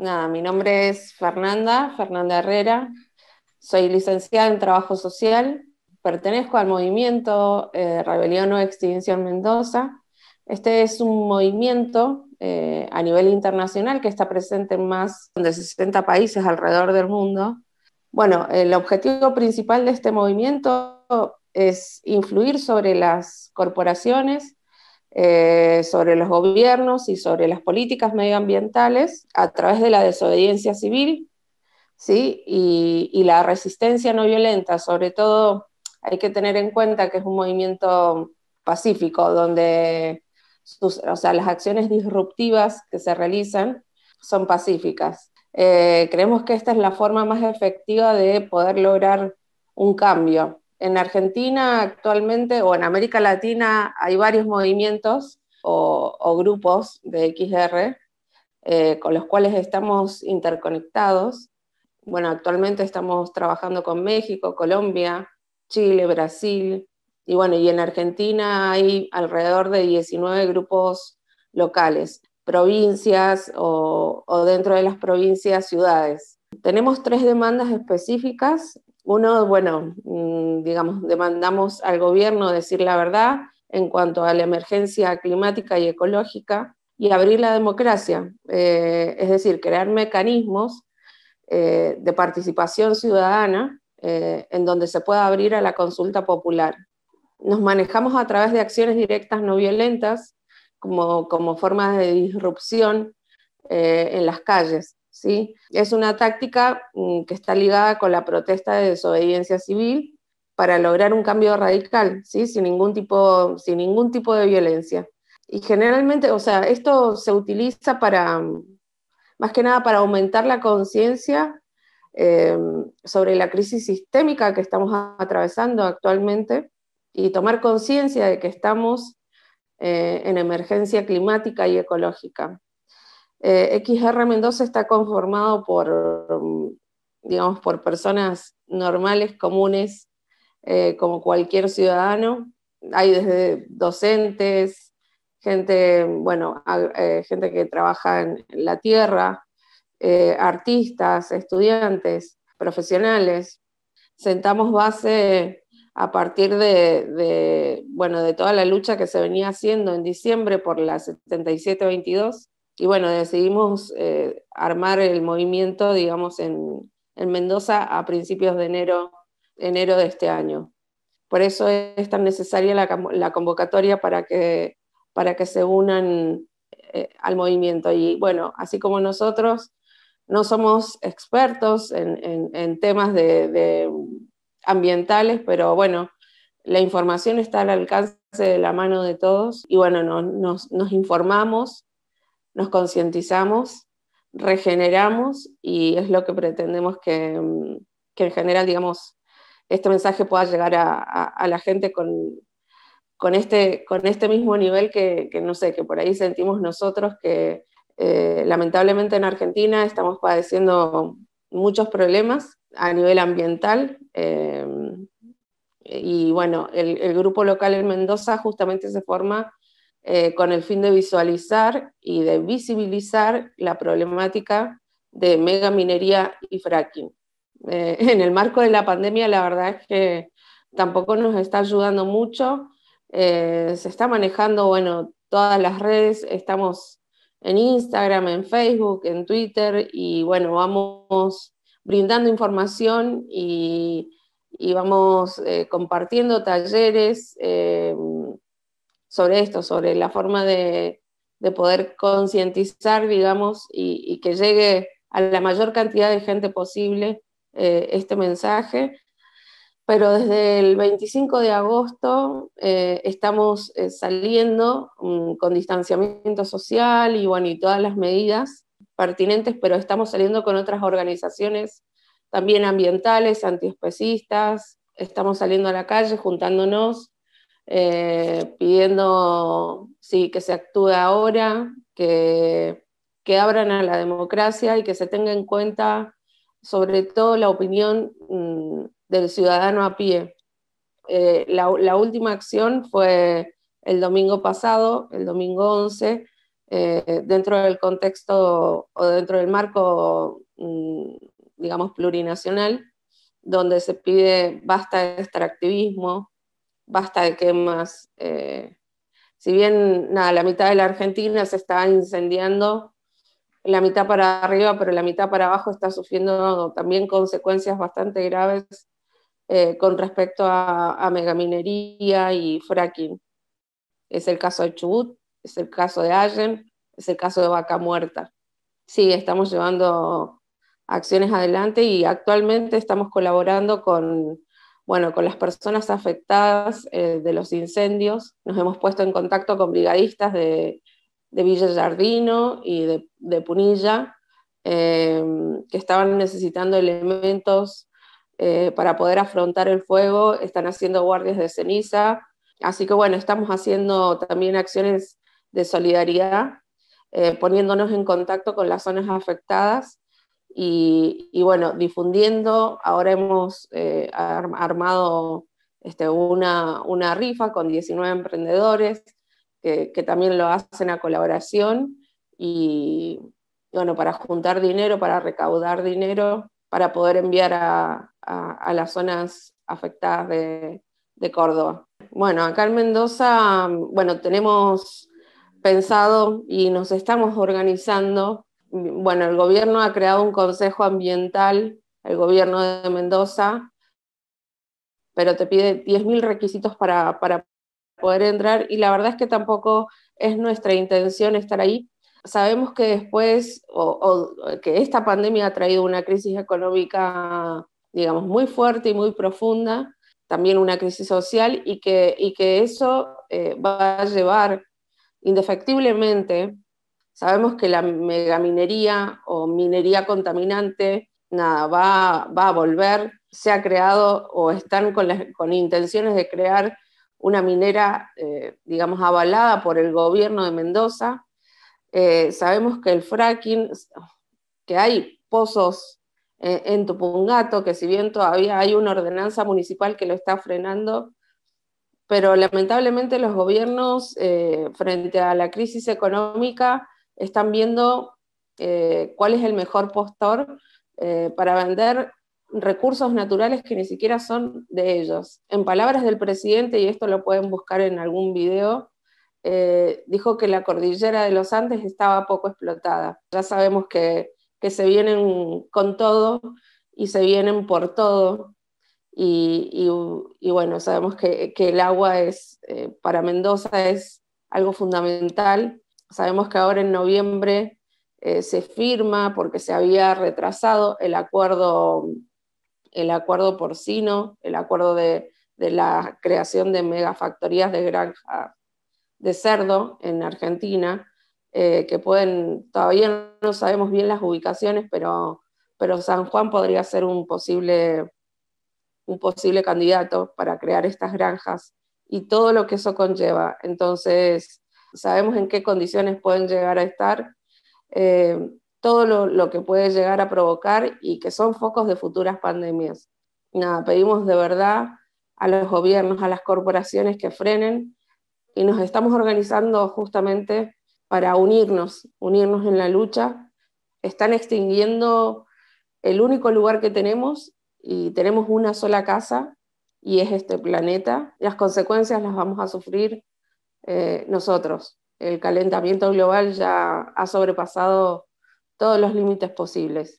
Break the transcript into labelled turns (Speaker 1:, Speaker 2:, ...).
Speaker 1: nada, mi nombre es Fernanda, Fernanda Herrera, soy licenciada en Trabajo Social, pertenezco al movimiento eh, Rebelión o Extinción Mendoza. Este es un movimiento eh, a nivel internacional que está presente en más de 60 países alrededor del mundo. Bueno, el objetivo principal de este movimiento es influir sobre las corporaciones eh, sobre los gobiernos y sobre las políticas medioambientales a través de la desobediencia civil ¿sí? y, la resistencia no violenta. Sobre todo hay que tener en cuenta que es un movimiento pacífico donde sea, las acciones disruptivas que se realizan son pacíficas. Eh, creemos que esta es la forma más efectiva de poder lograr un cambio en Argentina actualmente o en América Latina hay varios movimientos o, grupos de XR eh, con los cuales estamos interconectados. Bueno, actualmente estamos trabajando con México, Colombia, Chile, Brasil, y bueno, y en Argentina hay alrededor de 19 grupos locales, provincias o, o dentro de las provincias, ciudades. Tenemos tres demandas específicas uno, bueno, mm, digamos, demandamos al gobierno decir la verdad en cuanto a la emergencia climática y ecológica y abrir la democracia, eh, es decir, crear mecanismos eh, de participación ciudadana eh, en donde se pueda abrir a la consulta popular. Nos manejamos a través de acciones directas no violentas como, como formas de disrupción en las calles. Es una táctica mm, que está ligada con la protesta de desobediencia civil para lograr un cambio radical, sin, ningún tipo, de violencia. Y generalmente, o sea, esto se utiliza para, mm, más que nada, para aumentar la conciencia eh, sobre la crisis sistémica que estamos atravesando actualmente y tomar conciencia de que estamos eh, en emergencia climática y ecológica. Eh, XR Mendoza está conformado por, digamos, por personas normales, comunes, eh, como cualquier ciudadano. Hay desde docentes, gente, bueno, eh, gente que trabaja en la tierra, artistas, estudiantes, profesionales. Sentamos base a partir de, bueno, de toda la lucha que se venía haciendo en diciembre por la 7722 y bueno, decidimos eh, armar el movimiento, digamos, en, Mendoza a principios de enero, enero de este año. Por eso es tan necesaria la, convocatoria para que, para que se unan eh, al movimiento. Y bueno, así como nosotros no somos expertos en, temas de, ambientales, pero bueno, la información está al alcance de la mano de todos y bueno, nos, nos informamos nos concientizamos, regeneramos y es lo que pretendemos que, mm, en general, digamos, este mensaje pueda llegar a, la gente con, este, con este mismo nivel que, no sé, que por ahí sentimos nosotros que eh, lamentablemente en Argentina estamos padeciendo muchos problemas a nivel ambiental. Eh, y bueno, el, grupo local en Mendoza justamente se forma eh, con el fin de visualizar y de visibilizar la problemática de megaminería y fracking. Eh, en el marco de la pandemia, la verdad es que tampoco nos está ayudando mucho. Eh, se está manejando, bueno, todas las redes, estamos en Instagram, en Facebook, en Twitter y bueno, vamos brindando información y, vamos compartiendo talleres, sobre esto, sobre la forma de, poder concientizar, digamos, y, que llegue a la mayor cantidad de gente posible eh, este mensaje. Pero desde el 25 de agosto eh, estamos eh, saliendo mm, con distanciamiento social y, bueno, y todas las medidas pertinentes, pero estamos saliendo con otras organizaciones también ambientales, antiespecistas, estamos saliendo a la calle juntándonos eh, pidiendo sí, que se actúe ahora, que, abran a la democracia y que se tenga en cuenta sobre todo la opinión mm, del ciudadano a pie. Eh, la, última acción fue el domingo pasado, el domingo 11, eh, dentro del contexto o dentro del marco, mm, digamos, plurinacional, donde se pide basta de extractivismo, basta de quemas. Eh, si bien nada, la mitad de la Argentina se está incendiando, la mitad para arriba, pero la mitad para abajo está sufriendo también consecuencias bastante graves eh, con respecto a, a, megaminería y fracking. Es el caso de Chubut, es el caso de Allen, es el caso de Vaca Muerta. Sí, estamos llevando acciones adelante y actualmente estamos colaborando con bueno, con las personas afectadas eh, de los incendios nos hemos puesto en contacto con brigadistas de, de Villa Jardino y de, Punilla, em, que estaban necesitando elementos eh, para poder afrontar el fuego, están haciendo guardias de ceniza, así que bueno, estamos haciendo también acciones de solidaridad, eh, poniéndonos en contacto con las zonas afectadas y, bueno, difundiendo, ahora hemos eh, armado este, una, rifa con 19 emprendedores que, también lo hacen a colaboración y bueno, para juntar dinero, para recaudar dinero, para poder enviar a, las zonas afectadas de, de Córdoba. Bueno, acá en Mendoza, bueno, tenemos pensado y nos estamos organizando bueno, el gobierno ha creado un consejo ambiental, el gobierno de Mendoza, pero te pide 10.000 requisitos para, poder entrar y la verdad es que tampoco es nuestra intención estar ahí. Sabemos que después, o, que esta pandemia ha traído una crisis económica, digamos, muy fuerte y muy profunda, también una crisis social, y que, y que eso eh, va a llevar indefectiblemente Sabemos que la megaminería o minería contaminante, nada, va, a volver. Se ha creado o están con, intenciones de crear una minera, eh, digamos, avalada por el gobierno de Mendoza. Eh, sabemos que el fracking, que hay pozos eh, en Tupungato, que si bien todavía hay una ordenanza municipal que lo está frenando, pero lamentablemente los gobiernos, frente a la crisis económica, están viendo eh, cuál es el mejor postor eh, para vender recursos naturales que ni siquiera son de ellos. En palabras del presidente, y esto lo pueden buscar en algún video, eh, dijo que la cordillera de los Andes estaba poco explotada. Ya sabemos que, se vienen con todo y se vienen por todo. Y, bueno, sabemos que, el agua es, para Mendoza es algo fundamental Sabemos que ahora en noviembre eh, se firma porque se había retrasado el acuerdo, el acuerdo porcino, el acuerdo de, la creación de megafactorías de granja de cerdo en Argentina, eh, que pueden, todavía no sabemos bien las ubicaciones, pero, pero San Juan podría ser un posible, un posible candidato para crear estas granjas y todo lo que eso conlleva. Entonces, sabemos en qué condiciones pueden llegar a estar, eh, todo lo, lo, que puede llegar a provocar y que son focos de futuras pandemias. Nada, pedimos de verdad a los gobiernos, a las corporaciones que frenen y nos estamos organizando justamente para unirnos, unirnos en la lucha. Están extinguiendo el único lugar que tenemos y tenemos una sola casa y es este planeta. Las consecuencias las vamos a sufrir eh, nosotros. El calentamiento global ya ha sobrepasado todos los límites posibles.